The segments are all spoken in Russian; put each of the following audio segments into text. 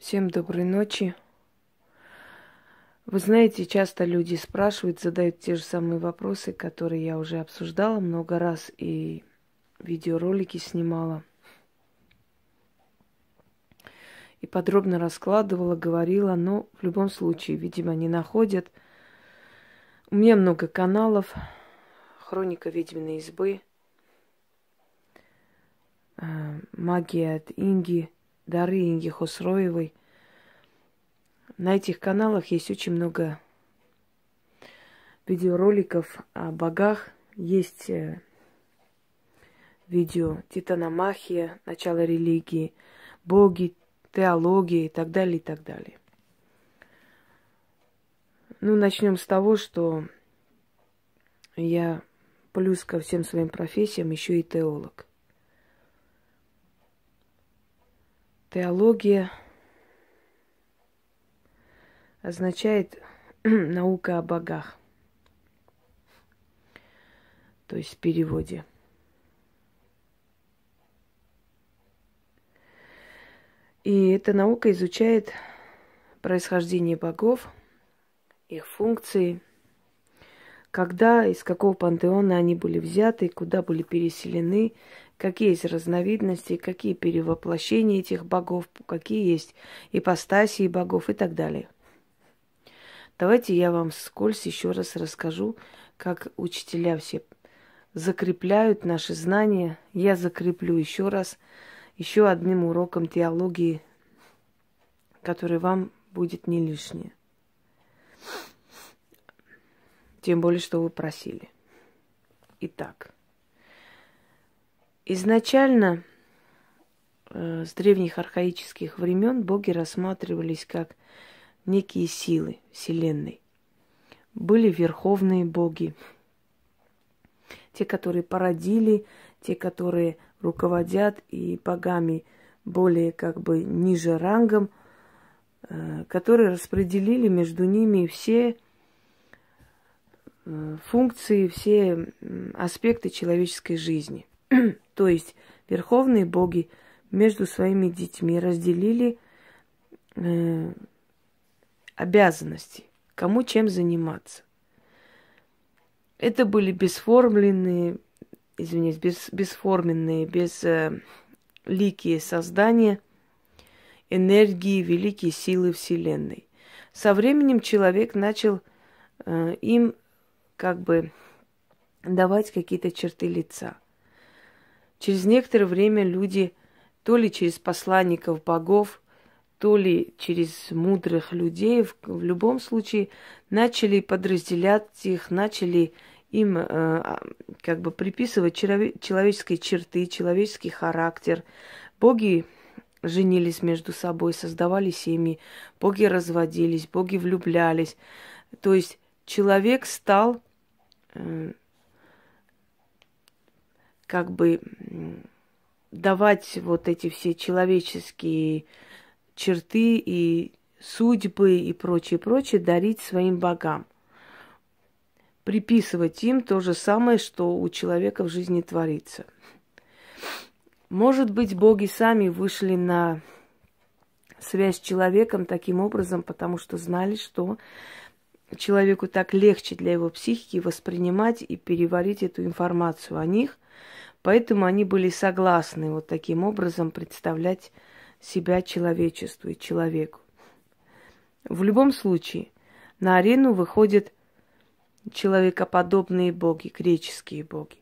Всем доброй ночи. Вы знаете, часто люди спрашивают, задают те же самые вопросы, которые я уже обсуждала много раз и видеоролики снимала. И подробно раскладывала, говорила, но в любом случае, видимо, не находят. У меня много каналов. Хроника ведьминой избы. Э, Магия от Инги – Дары Инги Хосроевой. На этих каналах есть очень много видеороликов о богах. Есть э, видео «Титаномахия. Начало религии», «Боги», «Теология» и так далее, и так далее. Ну, начнем с того, что я плюс ко всем своим профессиям еще и теолог. Теология означает наука о богах, то есть в переводе. И эта наука изучает происхождение богов, их функции, когда, из какого пантеона они были взяты, куда были переселены, Какие есть разновидности, какие перевоплощения этих богов, какие есть ипостасии богов и так далее. Давайте я вам скользь еще раз расскажу, как учителя все закрепляют наши знания. Я закреплю еще раз, еще одним уроком теологии, который вам будет не лишнее. Тем более, что вы просили. Итак. Изначально э, с древних архаических времен боги рассматривались как некие силы Вселенной. Были верховные боги, те, которые породили, те, которые руководят и богами более как бы ниже рангом, э, которые распределили между ними все э, функции, все аспекты человеческой жизни. то есть верховные боги между своими детьми разделили э, обязанности, кому чем заниматься. Это были бесформленные, извиняюсь, бес, бесформенные, безликие э, создания энергии великие силы Вселенной. Со временем человек начал э, им как бы давать какие-то черты лица – Через некоторое время люди, то ли через посланников богов, то ли через мудрых людей, в, любом случае, начали подразделять их, начали им э, а, как бы приписывать человеческие черты, человеческий характер. Боги женились между собой, создавали семьи, боги разводились, боги влюблялись. То есть человек стал э, как бы давать вот эти все человеческие черты и судьбы и прочее, прочее, дарить своим богам. Приписывать им то же самое, что у человека в жизни творится. Может быть, боги сами вышли на связь с человеком таким образом, потому что знали, что человеку так легче для его психики воспринимать и переварить эту информацию о них – Поэтому они были согласны вот таким образом представлять себя человечеству и человеку. В любом случае, на арену выходят человекоподобные боги, греческие боги.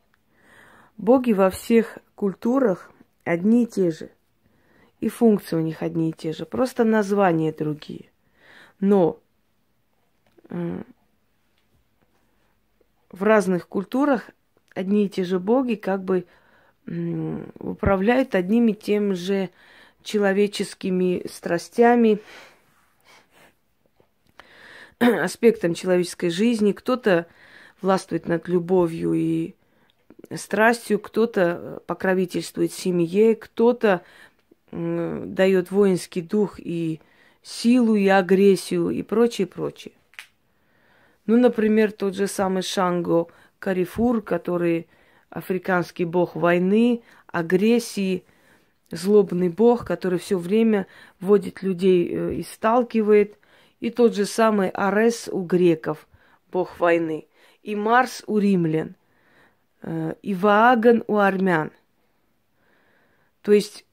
Боги во всех культурах одни и те же. И функции у них одни и те же, просто названия другие. Но в разных культурах одни и те же боги как бы управляют одними и тем же человеческими страстями, аспектом человеческой жизни. Кто-то властвует над любовью и страстью, кто-то покровительствует семье, кто-то э, дает воинский дух и силу, и агрессию, и прочее, прочее. Ну, например, тот же самый Шанго Карифур, который африканский бог войны, агрессии, злобный бог, который все время вводит людей э, и сталкивает. И тот же самый Арес у греков, бог войны. И Марс у римлян. Э, и Вааган у армян. То есть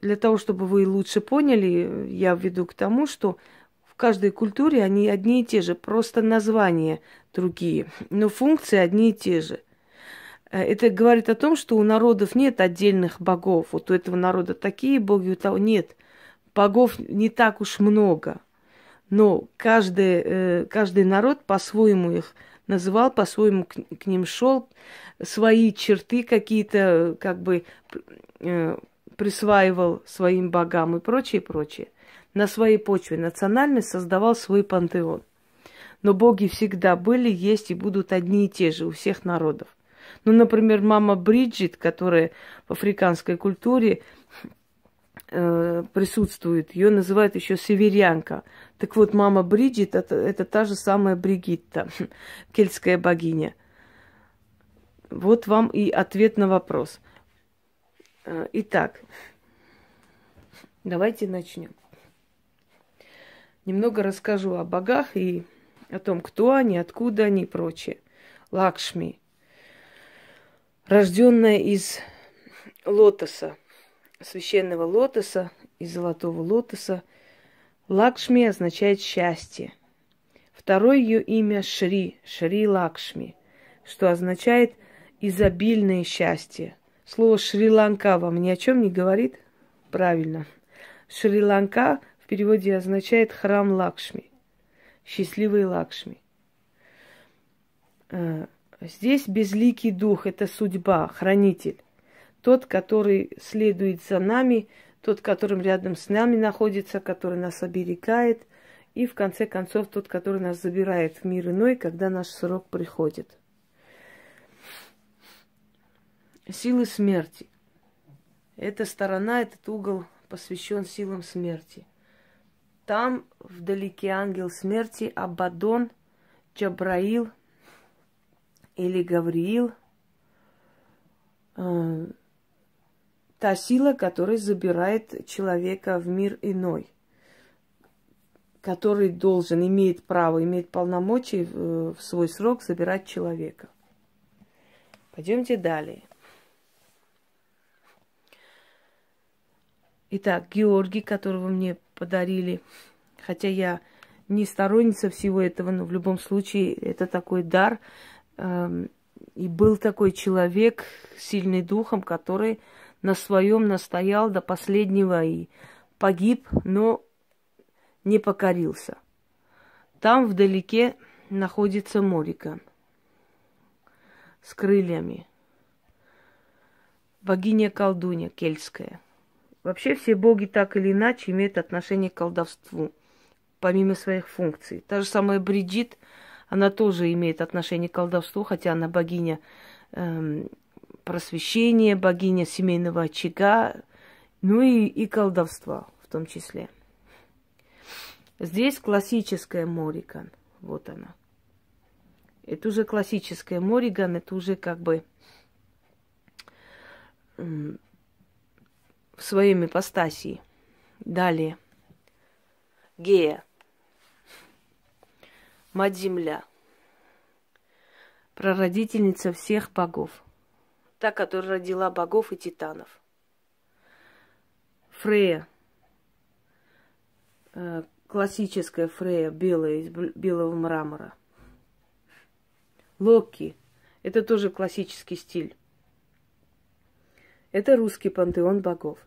для того, чтобы вы лучше поняли, э, я веду к тому, что в каждой культуре они одни и те же, просто названия другие, но функции одни и те же. Э, это говорит о том, что у народов нет отдельных богов. Вот у этого народа такие боги, у того нет. Богов не так уж много. Но каждый, э, каждый народ по-своему их называл, по-своему к, к ним шел, свои черты какие-то как бы э, присваивал своим богам и прочее, прочее. На своей почве национальность создавал свой пантеон. Но боги всегда были, есть и будут одни и те же у всех народов. Ну, например, мама Бриджит, которая в африканской культуре э, присутствует, ее называют еще северянка. Так вот, мама Бриджит это, это та же самая Бригитта, кельтская богиня. Вот вам и ответ на вопрос. Э, итак, давайте начнем. Немного расскажу о богах и о том, кто они, откуда они и прочее. Лакшми, рожденная из лотоса, священного лотоса и золотого лотоса, Лакшми означает счастье. Второе ее имя Шри, Шри Лакшми, что означает изобильное счастье. Слово Шри-Ланка вам ни о чем не говорит? Правильно. Шри-Ланка в переводе означает храм Лакшми счастливой Лакшми. Э, здесь безликий дух – это судьба, хранитель. Тот, который следует за нами, тот, которым рядом с нами находится, который нас оберегает, и в конце концов тот, который нас забирает в мир иной, когда наш срок приходит. Силы смерти. Эта сторона, этот угол посвящен силам смерти – там вдалеке ангел смерти Абадон, Джабраил или Гавриил, э, та сила, которая забирает человека в мир иной, который должен, имеет право, имеет полномочия в, э, в свой срок забирать человека. Пойдемте далее. Итак, Георгий, которого мне подарили. Хотя я не сторонница всего этого, но в любом случае это такой дар. Эм, и был такой человек, сильный духом, который на своем настоял до последнего и погиб, но не покорился. Там вдалеке находится Морика с крыльями. Богиня-колдунья кельтская – Вообще все боги так или иначе имеют отношение к колдовству, помимо своих функций. Та же самая Бриджит, она тоже имеет отношение к колдовству, хотя она богиня эм, просвещения, богиня семейного очага, ну и, и колдовства в том числе. Здесь классическая Мориган. Вот она. Это уже классическая Мориган, это уже как бы в своем ипостасии. Далее. Гея. Мать-Земля. Прародительница всех богов. Та, которая родила богов и титанов. Фрея. Э, классическая Фрея, белая, из белого мрамора. Локи. Это тоже классический стиль. Это русский пантеон богов.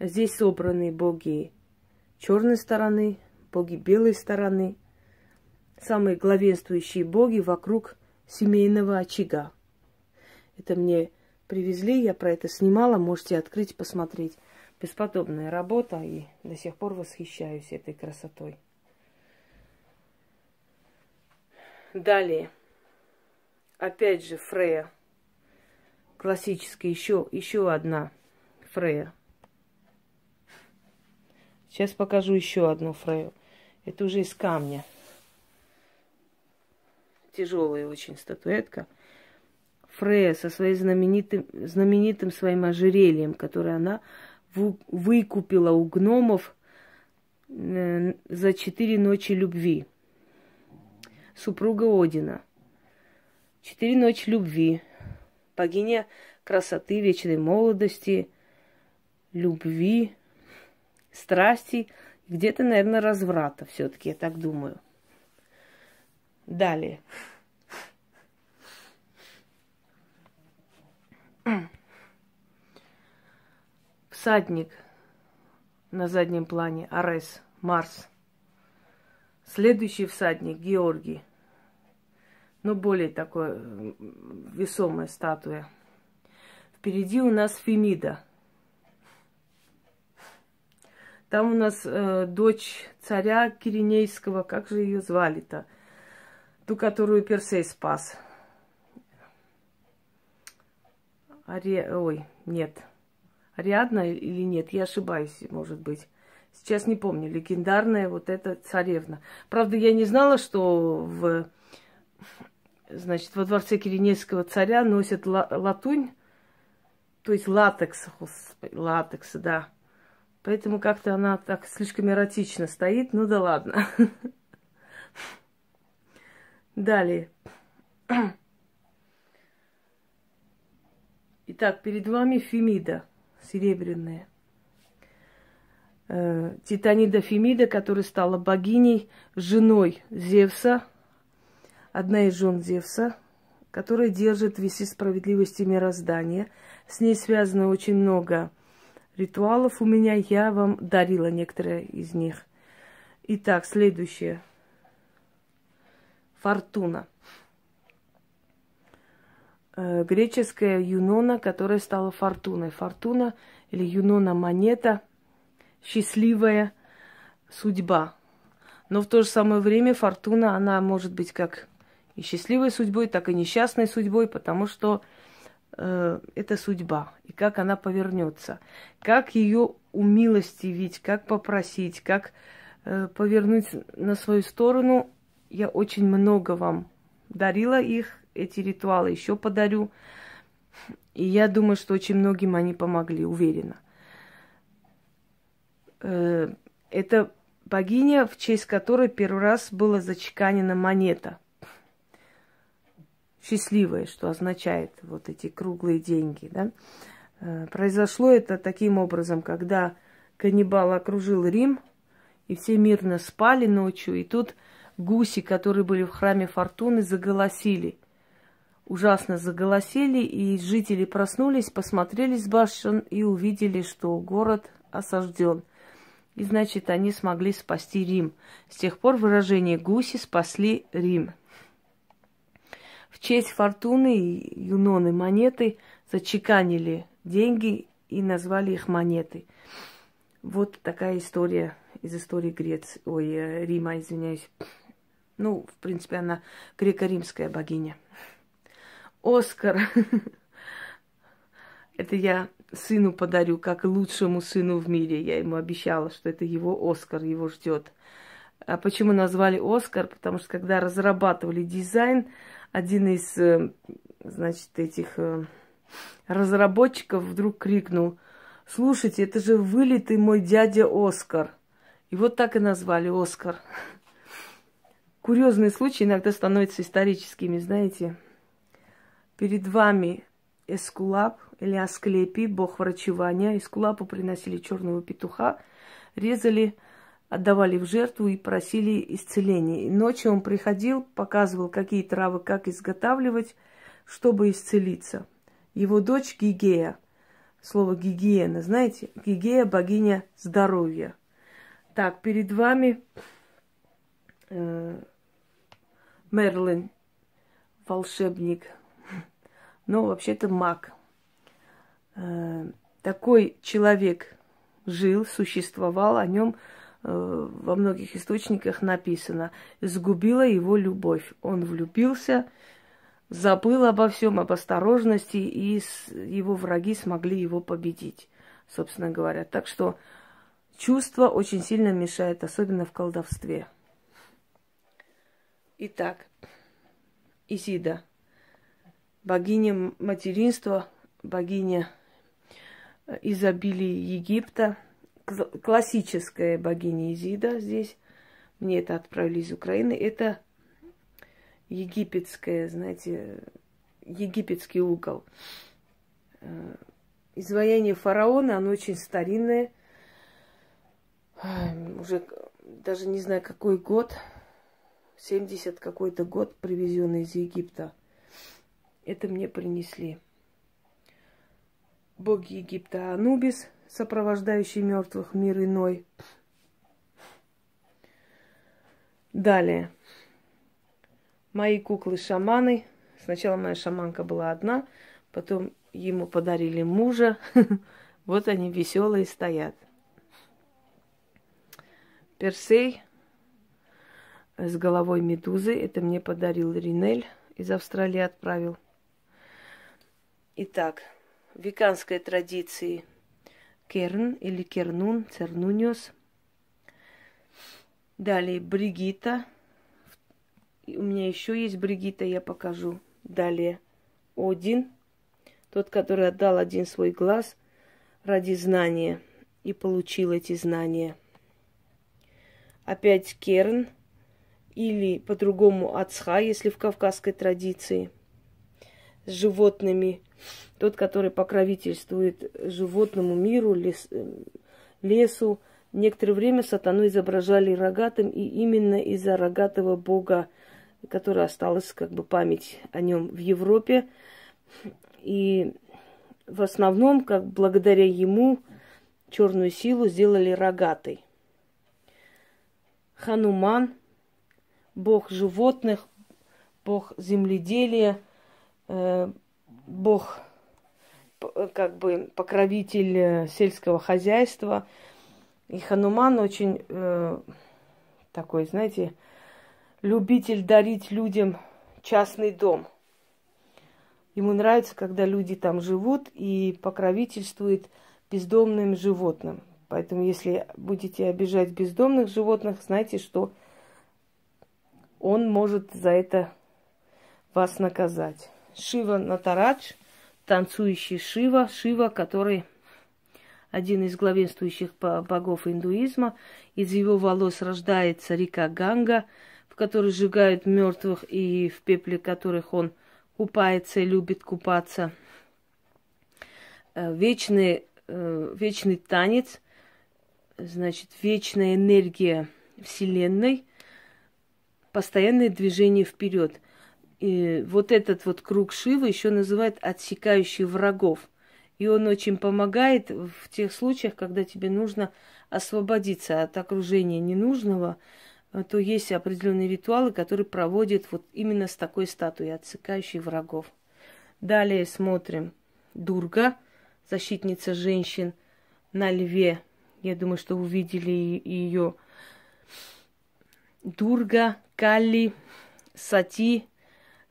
Здесь собраны боги черной стороны, боги белой стороны, самые главенствующие боги вокруг семейного очага. Это мне привезли, я про это снимала, можете открыть, посмотреть. Бесподобная работа, и до сих пор восхищаюсь этой красотой. Далее. Опять же, Фрея классический, еще, еще одна фрея. Сейчас покажу еще одну фрею. Это уже из камня. Тяжелая очень статуэтка. Фрея со своим знаменитым, знаменитым своим ожерельем, которое она выкупила у гномов э, за четыре ночи любви. Супруга Одина. Четыре ночи любви богиня красоты, вечной молодости, любви, страсти, где-то, наверное, разврата все-таки, я так думаю. Далее. Всадник на заднем плане, Арес, Марс. Следующий всадник, Георгий но более такой весомая статуя. Впереди у нас Фемида. Там у нас э, дочь царя Киринейского, как же ее звали-то? Ту, которую Персей спас. Ари... Ой, нет. Ариадна или нет? Я ошибаюсь, может быть. Сейчас не помню. Легендарная вот эта царевна. Правда, я не знала, что в Значит, во дворце Киренецкого царя носят латунь, то есть латекс, латекс, да. Поэтому как-то она так слишком эротично стоит, ну да ладно. Далее. Итак, перед вами Фемида, серебряная. Э, Титанида Фемида, которая стала богиней, женой Зевса, одна из жен Зевса, которая держит весы справедливости мироздания. С ней связано очень много ритуалов. У меня я вам дарила некоторые из них. Итак, следующее. Фортуна. Э, греческая Юнона, которая стала фортуной. Фортуна или Юнона монета, счастливая судьба. Но в то же самое время фортуна, она может быть как и счастливой судьбой, так и несчастной судьбой, потому что э, это судьба, и как она повернется, как ее умилостивить, как попросить, как э, повернуть на свою сторону. Я очень много вам дарила их, эти ритуалы еще подарю. И я думаю, что очень многим они помогли, уверена. Э, это богиня, в честь которой первый раз была зачеканена монета – счастливое, что означает вот эти круглые деньги. Да? Э, произошло это таким образом, когда каннибал окружил Рим, и все мирно спали ночью, и тут гуси, которые были в храме Фортуны, заголосили. Ужасно заголосили, и жители проснулись, посмотрели с башен и увидели, что город осажден. И значит, они смогли спасти Рим. С тех пор выражение «гуси спасли Рим» в честь Фортуны и Юноны монеты зачеканили деньги и назвали их монеты. Вот такая история из истории Греции, ой, э, Рима, извиняюсь. Ну, в принципе, она греко-римская богиня. Оскар. Это я сыну подарю, как лучшему сыну в мире. Я ему обещала, что это его Оскар, его ждет. А почему назвали Оскар? Потому что когда разрабатывали дизайн, один из, э, значит, этих э, разработчиков вдруг крикнул, слушайте, это же вылитый мой дядя Оскар. И вот так и назвали Оскар. Курьезные случаи иногда становятся историческими, знаете. Перед вами Эскулап или Асклепий, бог врачевания. Эскулапу приносили черного петуха, резали отдавали в жертву и просили исцеления. И ночью он приходил, показывал, какие травы, как изготавливать, чтобы исцелиться. Его дочь Гигея, слово гигиена, знаете, Гигея – богиня здоровья. Так, перед вами э, Мерлин, волшебник, но ну, вообще-то маг. Э, такой человек жил, существовал, о нем Э, во многих источниках написано, сгубила его любовь. Он влюбился, забыл обо всем, об осторожности, и его враги смогли его победить, собственно говоря. Так что чувство очень сильно мешает, особенно в колдовстве. Итак, Исида, богиня материнства, богиня э, изобилия Египта – классическая богиня Изида здесь. Мне это отправили из Украины. Это египетская, знаете, египетский угол. Э, изваяние фараона, оно очень старинное. Э, уже даже не знаю, какой год. 70 какой-то год привезенный из Египта. Это мне принесли. Боги Египта Анубис – сопровождающий мертвых мир иной. Далее. Мои куклы-шаманы. Сначала моя шаманка была одна, потом ему подарили мужа. Вот они веселые стоят. Персей с головой медузы. Это мне подарил Ринель из Австралии отправил. Итак, веканской традиции – Керн или Кернун, Цернуниус. Далее Бригита. У меня еще есть Бригита, я покажу. Далее Один, тот, который отдал один свой глаз ради знания и получил эти знания. Опять Керн или по-другому Ацха, если в кавказской традиции – с животными, тот, который покровительствует животному миру, лес, э, лесу. Некоторое время сатану изображали рогатым, и именно из-за рогатого бога, который осталась как бы память о нем в Европе. И в основном, как благодаря ему, черную силу сделали рогатой. Хануман, бог животных, бог земледелия – Э, бог, как бы покровитель э, сельского хозяйства. И Хануман очень э, такой, знаете, любитель дарить людям частный дом. Ему нравится, когда люди там живут и покровительствует бездомным животным. Поэтому, если будете обижать бездомных животных, знайте, что он может за это вас наказать. Шива Натарадж, танцующий Шива, Шива, который один из главенствующих богов индуизма. Из его волос рождается река Ганга, в которой сжигают мертвых и в пепле которых он купается и любит купаться. Э, вечный, э, вечный танец, значит, вечная энергия Вселенной, постоянное движение вперед. И вот этот вот круг Шивы еще называют отсекающий врагов. И он очень помогает в тех случаях, когда тебе нужно освободиться от окружения ненужного, а то есть определенные ритуалы, которые проводят вот именно с такой статуей, отсекающей врагов. Далее смотрим Дурга, защитница женщин на льве. Я думаю, что увидели ее. Дурга, Кали, Сати,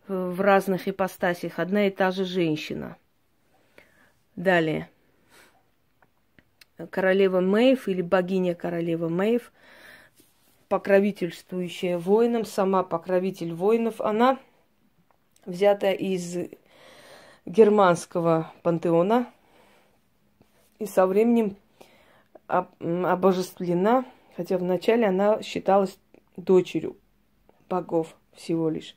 в разных ипостасях одна и та же женщина. Далее. Королева Мэйв или богиня королева Мэйв, покровительствующая воинам, сама покровитель воинов, она взята из германского пантеона и со временем обожествлена, хотя вначале она считалась дочерью богов всего лишь.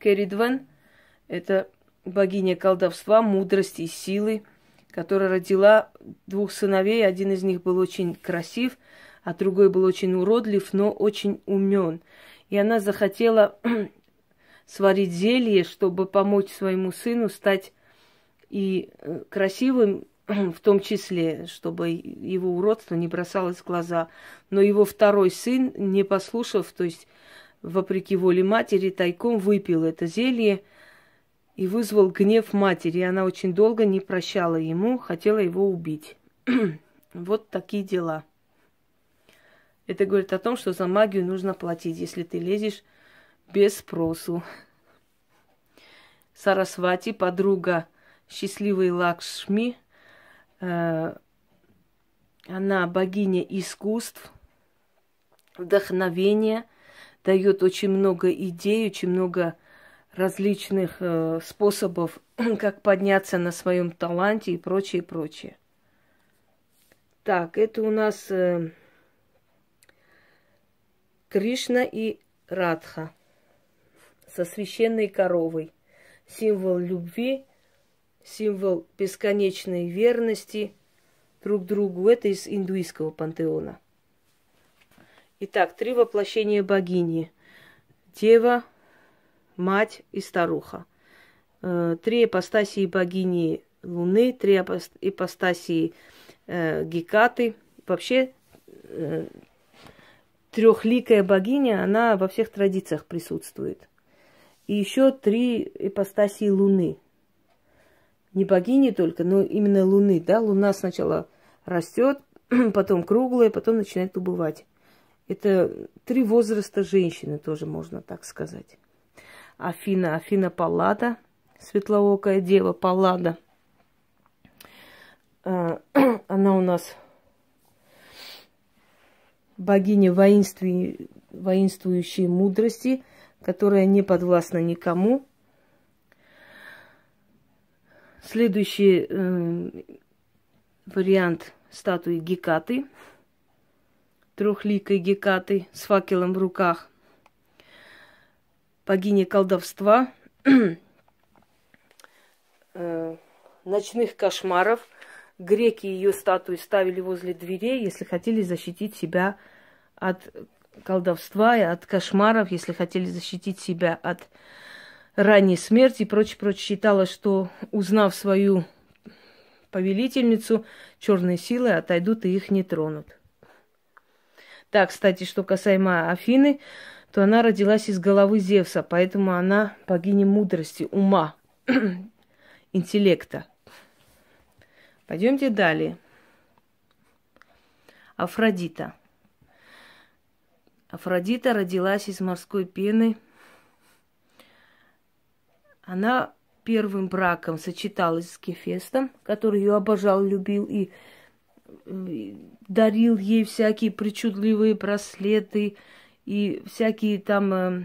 Керидвен – это богиня колдовства, мудрости и силы, которая родила двух сыновей. Один из них был очень красив, а другой был очень уродлив, но очень умен. И она захотела сварить зелье, чтобы помочь своему сыну стать и э, красивым, в том числе, чтобы его уродство не бросалось в глаза. Но его второй сын, не послушав, то есть вопреки воле матери, тайком выпил это зелье и вызвал гнев матери. она очень долго не прощала ему, хотела его убить. вот такие дела. Это говорит о том, что за магию нужно платить, если ты лезешь без спросу. Сарасвати, подруга счастливой Лакшми, э, она богиня искусств, вдохновения, дает очень много идей, очень много различных э, способов, как подняться на своем таланте и прочее, прочее. Так, это у нас э, Кришна и Радха со священной коровой. Символ любви, символ бесконечной верности друг другу. Это из индуистского пантеона. Итак, три воплощения богини. Дева, мать и старуха. Э, три апостасии богини Луны, три апостасии э, Гекаты. Вообще э, трехликая богиня, она во всех традициях присутствует. И еще три ипостасии Луны. Не богини только, но именно Луны. Да? Луна сначала растет, потом круглая, потом начинает убывать. Это три возраста женщины, тоже можно так сказать. Афина, Афина Паллада, светлоокая дева Паллада. А, она у нас богиня воинствующей, воинствующей мудрости, которая не подвластна никому. Следующий э, вариант статуи Гекаты – трехликой Гекаты с факелом в руках, богини колдовства, э, ночных кошмаров. Греки ее статуи ставили возле дверей, если хотели защитить себя от колдовства и от кошмаров, если хотели защитить себя от ранней смерти и прочее, прочее. считала, что узнав свою повелительницу, черные силы отойдут и их не тронут. Да, кстати, что касаемо Афины, то она родилась из головы Зевса, поэтому она богиня мудрости, ума, интеллекта. Пойдемте далее. Афродита. Афродита родилась из морской пены. Она первым браком сочеталась с Кефестом, который ее обожал, любил и дарил ей всякие причудливые браслеты и всякие там, э,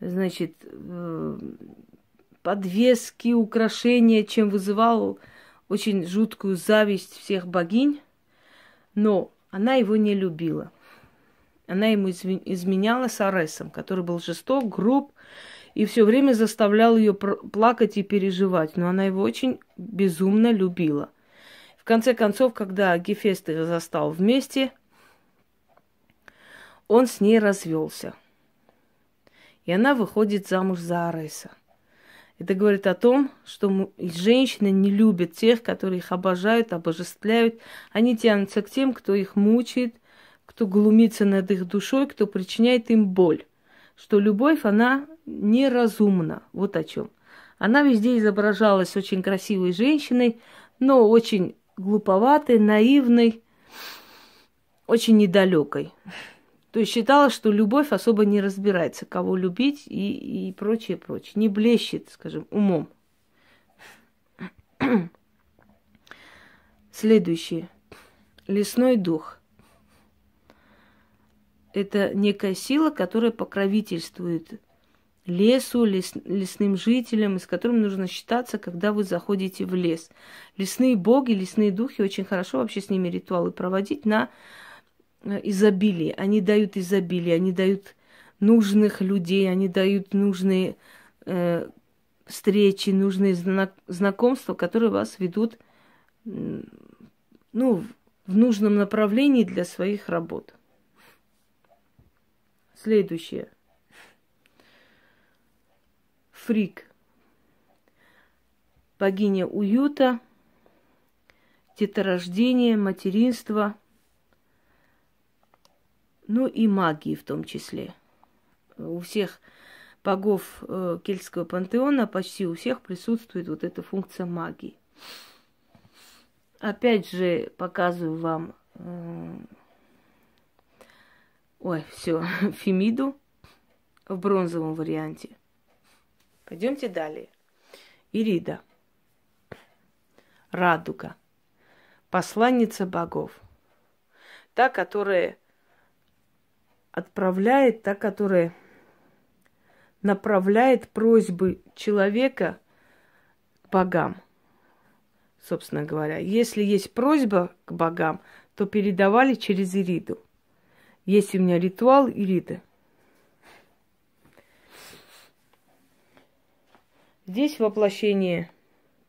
значит, э, подвески, украшения, чем вызывал очень жуткую зависть всех богинь. Но она его не любила. Она ему изменяла с Аресом, который был жесток, груб и все время заставлял ее плакать и переживать. Но она его очень безумно любила – конце концов, когда Гефест их застал вместе, он с ней развелся. И она выходит замуж за Ареса. Это говорит о том, что женщины не любят тех, которые их обожают, обожествляют. Они тянутся к тем, кто их мучает, кто глумится над их душой, кто причиняет им боль. Что любовь, она неразумна. Вот о чем. Она везде изображалась очень красивой женщиной, но очень глуповатой, наивной, очень недалекой. То есть считала, что любовь особо не разбирается, кого любить и, и прочее, прочее. Не блещет, скажем, умом. Следующее. Лесной дух. Это некая сила, которая покровительствует лесу, лес, лесным жителям, с которым нужно считаться, когда вы заходите в лес. Лесные боги, лесные духи, очень хорошо вообще с ними ритуалы проводить на э, изобилие. Они дают изобилие, они дают нужных людей, они дают нужные э, встречи, нужные знакомства, которые вас ведут ну, в нужном направлении для своих работ. Следующее – Фрик, богиня уюта, деторождения, материнства, ну и магии в том числе. У всех богов э, кельтского пантеона почти у всех присутствует вот эта функция магии. Опять же показываю вам э, Ой, все, Фемиду в бронзовом варианте. Пойдемте далее. Ирида. Радуга. Посланница богов. Та, которая отправляет, та, которая направляет просьбы человека к богам. Собственно говоря, если есть просьба к богам, то передавали через Ириду. Есть у меня ритуал Ириды – Здесь воплощение,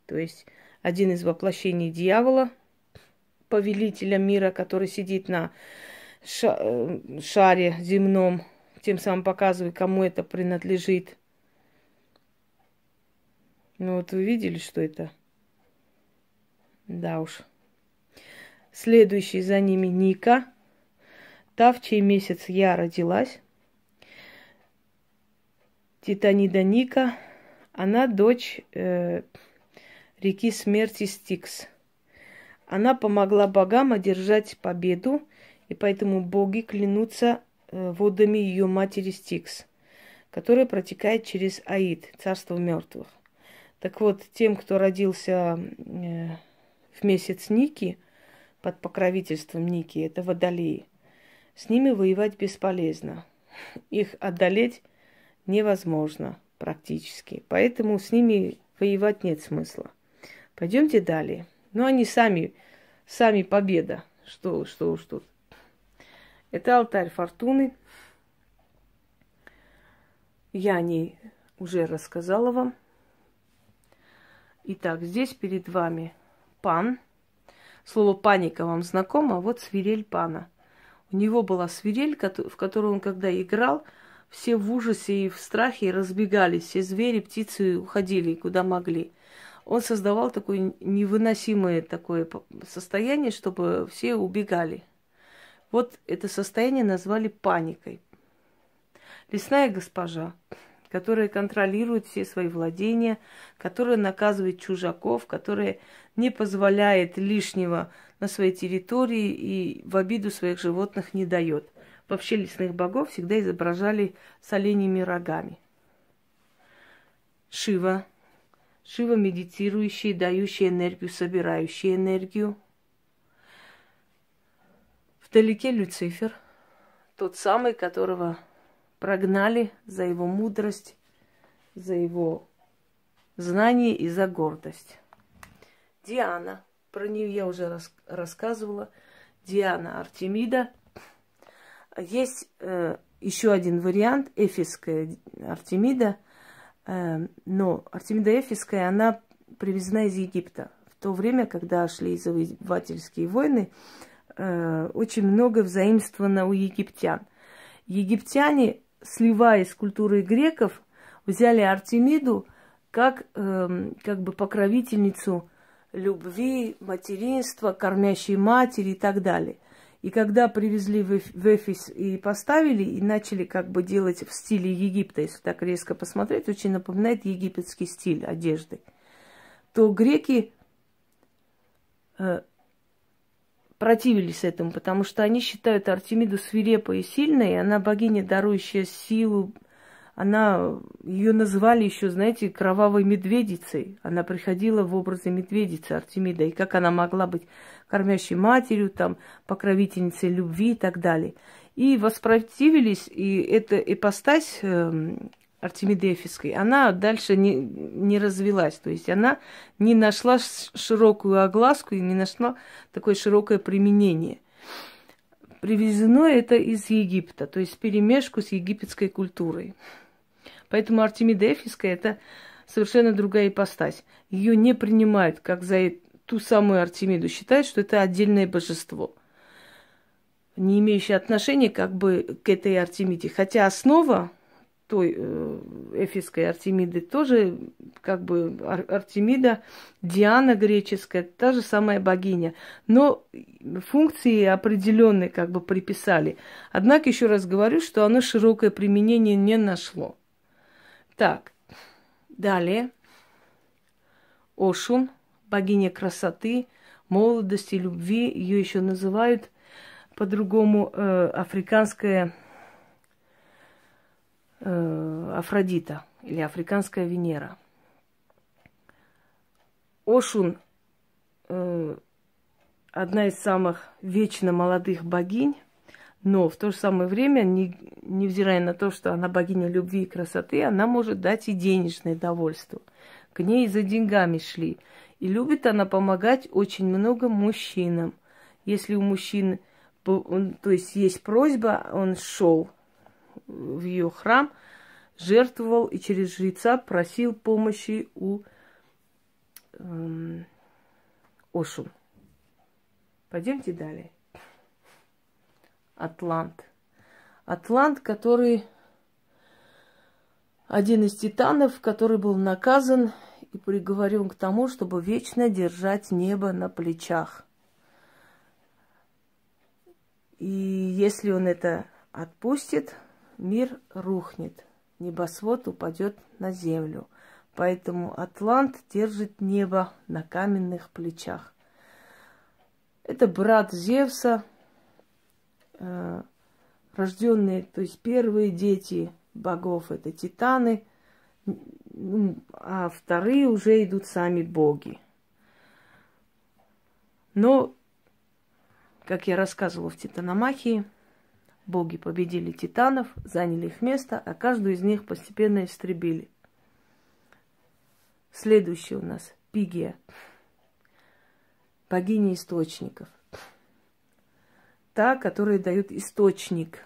то есть один из воплощений дьявола, повелителя мира, который сидит на э, шаре земном, тем самым показывая, кому это принадлежит. Ну вот вы видели, что это? Да уж. Следующий за ними Ника, та, в чей месяц я родилась. Титанида Ника – она дочь э, реки смерти Стикс. Она помогла богам одержать победу, и поэтому боги клянутся э, водами ее матери Стикс, которая протекает через Аид, царство мертвых. Так вот, тем, кто родился э, в месяц Ники, под покровительством Ники, это водолеи, с ними воевать бесполезно. Их одолеть невозможно практически. Поэтому с ними воевать нет смысла. Пойдемте далее. Но ну, они сами, сами победа. Что, что уж тут. Это алтарь фортуны. Я о ней уже рассказала вам. Итак, здесь перед вами пан. Слово паника вам знакомо, а вот свирель пана. У него была свирель, в которую он когда играл, все в ужасе и в страхе разбегались, все звери, птицы уходили, куда могли. Он создавал такое невыносимое такое состояние, чтобы все убегали. Вот это состояние назвали паникой. Лесная госпожа, которая контролирует все свои владения, которая наказывает чужаков, которая не позволяет лишнего на своей территории и в обиду своих животных не дает. Вообще лесных богов всегда изображали с оленями рогами. Шива. Шива медитирующий, дающий энергию, собирающий энергию. Вдалеке Люцифер, тот самый, которого прогнали за его мудрость, за его знание и за гордость. Диана, про нее я уже рас рассказывала. Диана Артемида – есть э, еще один вариант, эфиская Артемида. Э, но Артемида эфиская, она привезена из Египта. В то время, когда шли завоевательские войны, э, очень много взаимствовано у египтян. Египтяне, сливаясь с культурой греков, взяли Артемиду как, э, как бы покровительницу любви, материнства, кормящей матери и так далее. И когда привезли в Эфис и поставили, и начали как бы делать в стиле Египта, если так резко посмотреть, очень напоминает египетский стиль одежды, то греки э, противились этому, потому что они считают Артемиду свирепой и сильной, и она богиня, дарующая силу, она, ее называли еще, знаете, кровавой медведицей. Она приходила в образе медведицы Артемида. И как она могла быть кормящей матерью, там, покровительницей любви и так далее. И воспротивились, и эта ипостась э, эм, Артемиды Эфиской, она дальше не, не развелась. То есть она не нашла широкую огласку и не нашла такое широкое применение – Привезено это из Египта, то есть перемешку с египетской культурой. Поэтому Артемида Эфиская – это совершенно другая ипостась. Ее не принимают как за ту самую Артемиду, считают, что это отдельное божество, не имеющее отношения как бы к этой Артемиде. Хотя основа той э, эфиской Артемиды тоже как бы Артемида, Диана греческая, та же самая богиня. Но функции определенные как бы приписали. Однако еще раз говорю, что оно широкое применение не нашло. Так, далее. Ошун, богиня красоты, молодости, любви. Ее еще называют по-другому э, африканская Э, Афродита или Африканская Венера. Ошун э, одна из самых вечно молодых богинь, но в то же самое время, не, невзирая на то, что она богиня любви и красоты, она может дать и денежное довольство. К ней за деньгами шли. И любит она помогать очень много мужчинам. Если у мужчин, то есть есть просьба, он шел в ее храм, жертвовал и через жреца просил помощи у эм, Ошун. Пойдемте далее. Атлант. Атлант, который один из титанов, который был наказан и приговорен к тому, чтобы вечно держать небо на плечах. И если он это отпустит, мир рухнет, небосвод упадет на землю. Поэтому Атлант держит небо на каменных плечах. Это брат Зевса, э, рожденные, то есть первые дети богов это титаны, а вторые уже идут сами боги. Но, как я рассказывала в Титаномахии, Боги победили титанов, заняли их место, а каждую из них постепенно истребили. Следующая у нас Пигия, богиня источников. Та, которая дает источник,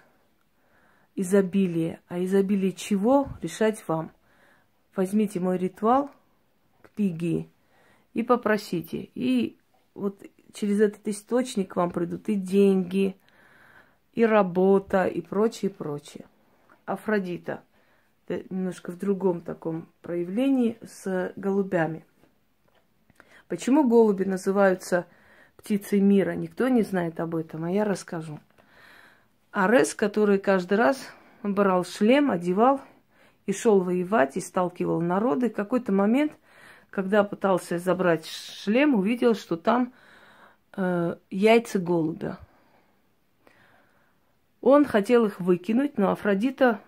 изобилия. А изобилие чего решать вам. Возьмите мой ритуал к Пигии и попросите. И вот через этот источник вам придут и деньги, и работа, и прочее, прочее. Афродита. Это немножко в другом таком проявлении с голубями. Почему голуби называются птицей мира? Никто не знает об этом, а я расскажу. Арес, который каждый раз брал шлем, одевал и шел воевать, и сталкивал народы, в какой-то момент, когда пытался забрать шлем, увидел, что там э, яйца голубя. Он хотел их выкинуть, но Афродита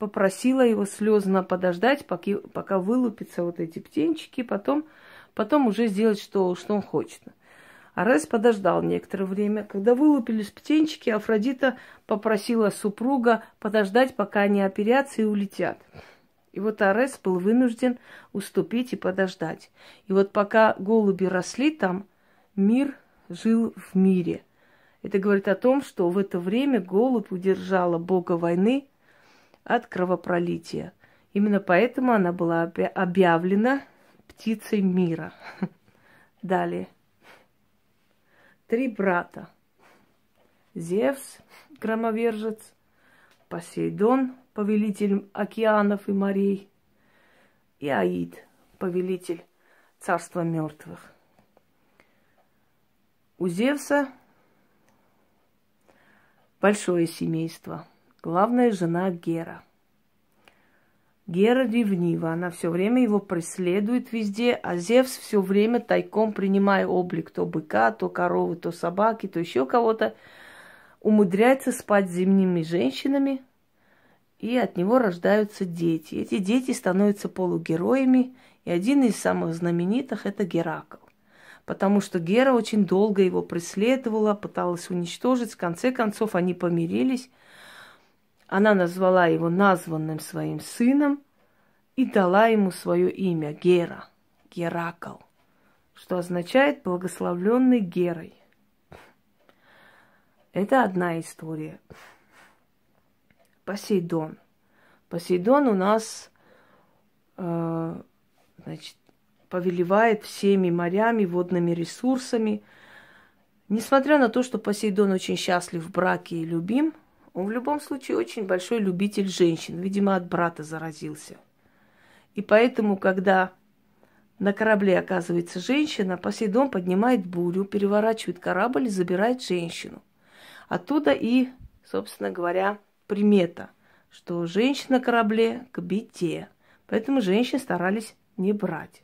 попросила его слезно подождать, пока, пока вылупятся вот эти птенчики, потом, потом уже сделать, что, что он хочет. Арес подождал некоторое время. Когда вылупились птенчики, Афродита попросила супруга подождать, пока они оперятся и улетят. И вот Арес был вынужден уступить и подождать. И вот пока голуби росли там, мир жил в мире – это говорит о том, что в это время голубь удержала бога войны от кровопролития. Именно поэтому она была объявлена птицей мира. Далее. Три брата. Зевс, громовержец, Посейдон, повелитель океанов и морей, и Аид, повелитель царства мертвых. У Зевса большое семейство. Главная жена Гера. Гера ревнива, она все время его преследует везде, а Зевс все время тайком, принимая облик то быка, то коровы, то собаки, то еще кого-то, умудряется спать с зимними женщинами, и от него рождаются дети. Эти дети становятся полугероями, и один из самых знаменитых – это Геракл потому что Гера очень долго его преследовала, пыталась уничтожить. В конце концов они помирились. Она назвала его названным своим сыном и дала ему свое имя Гера, Геракл, что означает благословленный Герой. Это одна история. Посейдон. Посейдон у нас, э, значит, повелевает всеми морями, водными ресурсами. Несмотря на то, что Посейдон очень счастлив в браке и любим, он в любом случае очень большой любитель женщин, видимо, от брата заразился. И поэтому, когда на корабле оказывается женщина, Посейдон поднимает бурю, переворачивает корабль и забирает женщину. Оттуда и, собственно говоря, примета, что женщина на корабле к бите. Поэтому женщин старались не брать.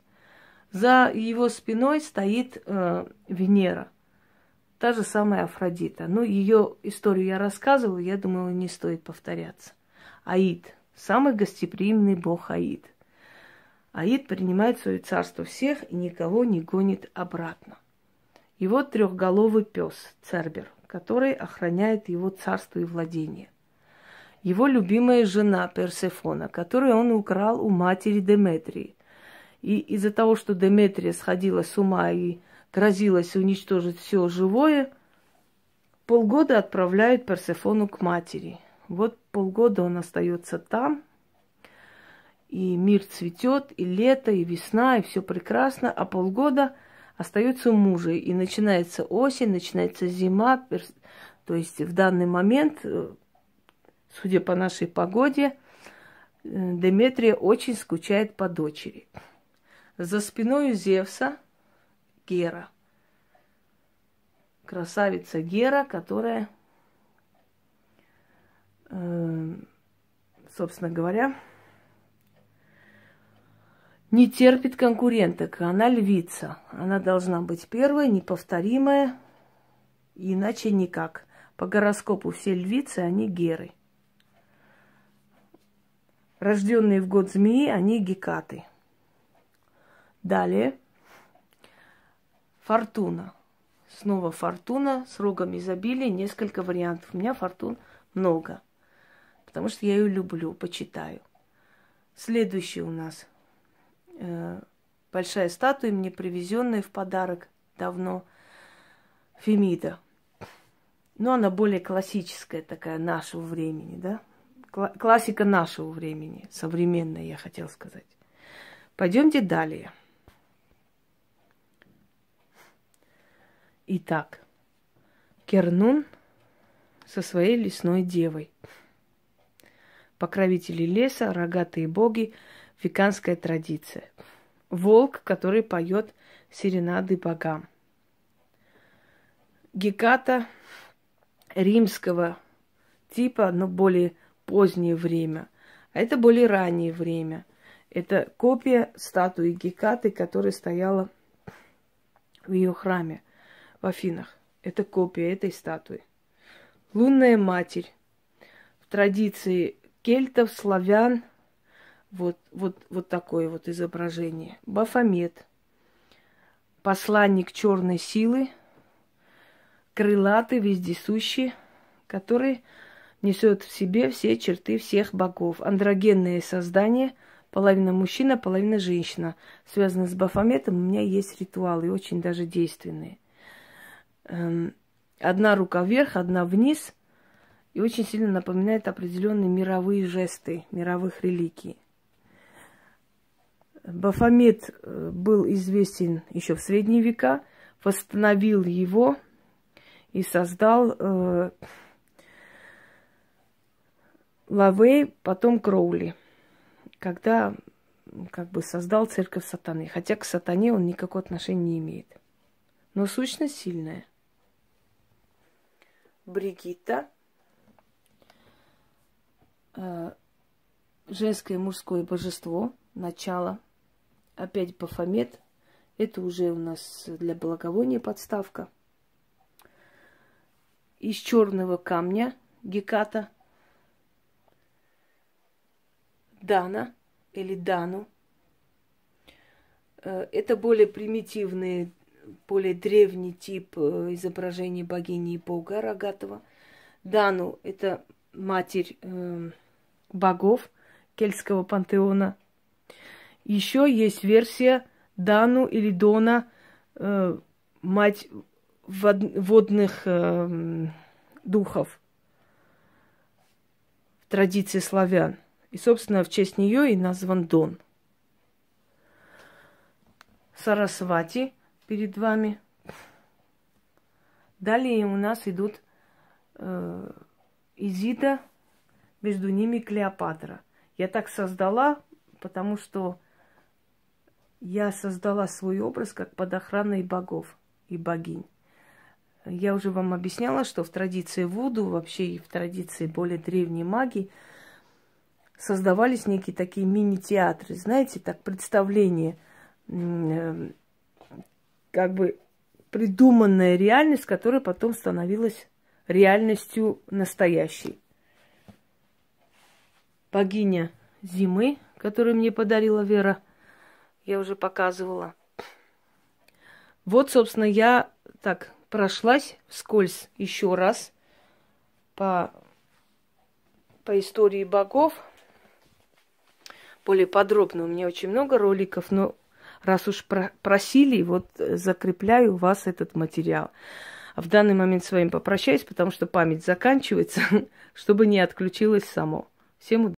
За его спиной стоит э, Венера, та же самая Афродита. Ну, ее историю я рассказывала, я думаю, не стоит повторяться. Аид, самый гостеприимный бог Аид. Аид принимает свое царство всех и никого не гонит обратно. Его трехголовый пес Цербер, который охраняет его царство и владение. Его любимая жена Персефона, которую он украл у матери Деметрии. И из-за того, что Деметрия сходила с ума и грозилась уничтожить все живое, полгода отправляют Персефону к матери. Вот полгода он остается там, и мир цветет, и лето, и весна, и все прекрасно, а полгода остается у мужа, и начинается осень, начинается зима, то есть в данный момент, э, судя по нашей погоде, э, Деметрия очень скучает по дочери. За спиной Зевса Гера. Красавица Гера, которая, э, собственно говоря, не терпит конкуренток. Она львица. Она должна быть первая, неповторимая, иначе никак. По гороскопу все львицы, они геры. Рожденные в год змеи, они гекаты. Далее. Фортуна. Снова фортуна с рогом изобилия. Несколько вариантов. У меня фортун много. Потому что я ее люблю, почитаю. Следующий у нас. Э, большая статуя, мне привезенная в подарок давно. Фемида. Но ну, она более классическая такая нашего времени, да? Классика нашего времени, современная, я хотела сказать. Пойдемте далее. Итак, Кернун со своей лесной девой. Покровители леса, рогатые боги, веканская традиция. Волк, который поет серенады богам. Геката римского типа, но более позднее время. А это более раннее время. Это копия статуи Гекаты, которая стояла в ее храме в Афинах. Это копия этой статуи. Лунная Матерь. В традиции кельтов, славян, вот, вот, вот такое вот изображение. Бафомет. Посланник черной силы, крылатый, вездесущий, который несет в себе все черты всех богов. Андрогенное создание, половина мужчина, половина женщина. Связано с Бафометом у меня есть ритуалы, очень даже действенные – Эм, одна рука вверх, одна вниз, и очень сильно напоминает определенные мировые жесты мировых религий. Бафомет э, был известен еще в средние века, восстановил его и создал э, Лавей, потом Кроули, когда как бы создал церковь сатаны. Хотя к сатане он никакого отношения не имеет. Но сущность сильная – Бригитта. Э, Женское и мужское божество. Начало. Опять Пафомет, Это уже у нас для благовония подставка. Из черного камня Геката. Дана или Дану. Э, это более примитивные более древний тип э, изображения богини и бога рогатого. Дану – это матерь э, богов кельтского пантеона. Еще есть версия Дану или Дона, э, мать вод, водных э, духов в традиции славян. И, собственно, в честь нее и назван Дон. Сарасвати – перед вами. Далее у нас идут э, Изида, между ними Клеопатра. Я так создала, потому что я создала свой образ как под охраной богов и богинь. Я уже вам объясняла, что в традиции Вуду, вообще и в традиции более древней магии, создавались некие такие мини-театры, знаете, так представление э, как бы придуманная реальность, которая потом становилась реальностью настоящей. Богиня зимы, которую мне подарила Вера, я уже показывала. Вот, собственно, я так прошлась вскользь еще раз по, по истории богов. Более подробно у меня очень много роликов, но раз уж просили, вот э, закрепляю у вас этот материал. А в данный момент с вами попрощаюсь, потому что память заканчивается, чтобы не отключилась само. Всем удачи!